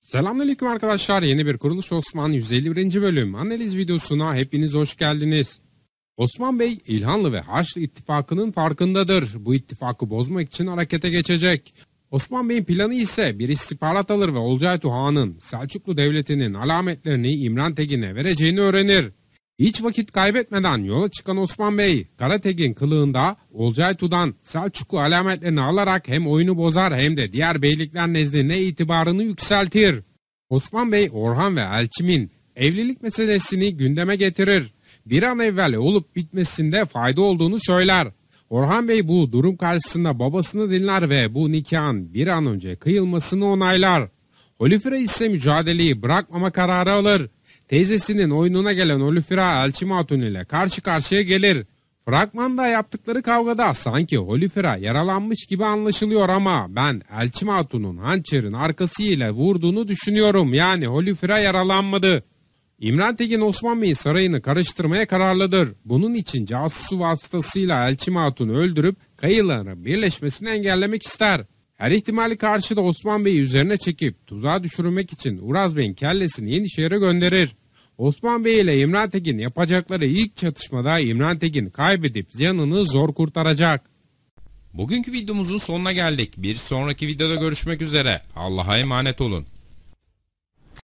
Selamünaleyküm arkadaşlar. Yeni bir Kuruluş Osman 151. bölüm analiz videosuna hepiniz hoş geldiniz. Osman Bey İlhanlı ve Haçlı ittifakının farkındadır. Bu ittifakı bozmak için harekete geçecek. Osman Bey'in planı ise bir istihbarat alır ve Olcay Tuhan'ın Selçuklu Devleti'nin alametlerini İmran Tekin'e vereceğini öğrenir. Hiç vakit kaybetmeden yola çıkan Osman Bey, Karategin kılığında Olcay Tudan Selçuklu alametlerini alarak hem oyunu bozar hem de diğer beylikler nezdinde itibarını yükseltir. Osman Bey, Orhan ve Elçim'in evlilik meselesini gündeme getirir. Bir an evvel olup bitmesinde fayda olduğunu söyler. Orhan Bey bu durum karşısında babasını dinler ve bu nikahın bir an önce kıyılmasını onaylar. Holifre ise mücadeleyi bırakmama kararı alır Teyzesinin oyununa gelen Olifira Elçim Hatun ile karşı karşıya gelir. Fragmanda yaptıkları kavgada sanki Olifira yaralanmış gibi anlaşılıyor ama ben Elçim Hatun'un hançerin arkası ile vurduğunu düşünüyorum. Yani Olifira yaralanmadı. İmran Tekin Osman Bey'in sarayını karıştırmaya kararlıdır. Bunun için casusu vasıtasıyla Elçim Hatun'u öldürüp kayıların birleşmesini engellemek ister. Her ihtimali karşıda Osman Bey'i üzerine çekip tuzağa düşürmek için Uraz Bey'in kellesini Yenişehir'e gönderir. Osman Bey ile İmran Tekin yapacakları ilk çatışmada İmran Tekin kaybedip yanını zor kurtaracak. Bugünkü videomuzun sonuna geldik. Bir sonraki videoda görüşmek üzere. Allah'a emanet olun.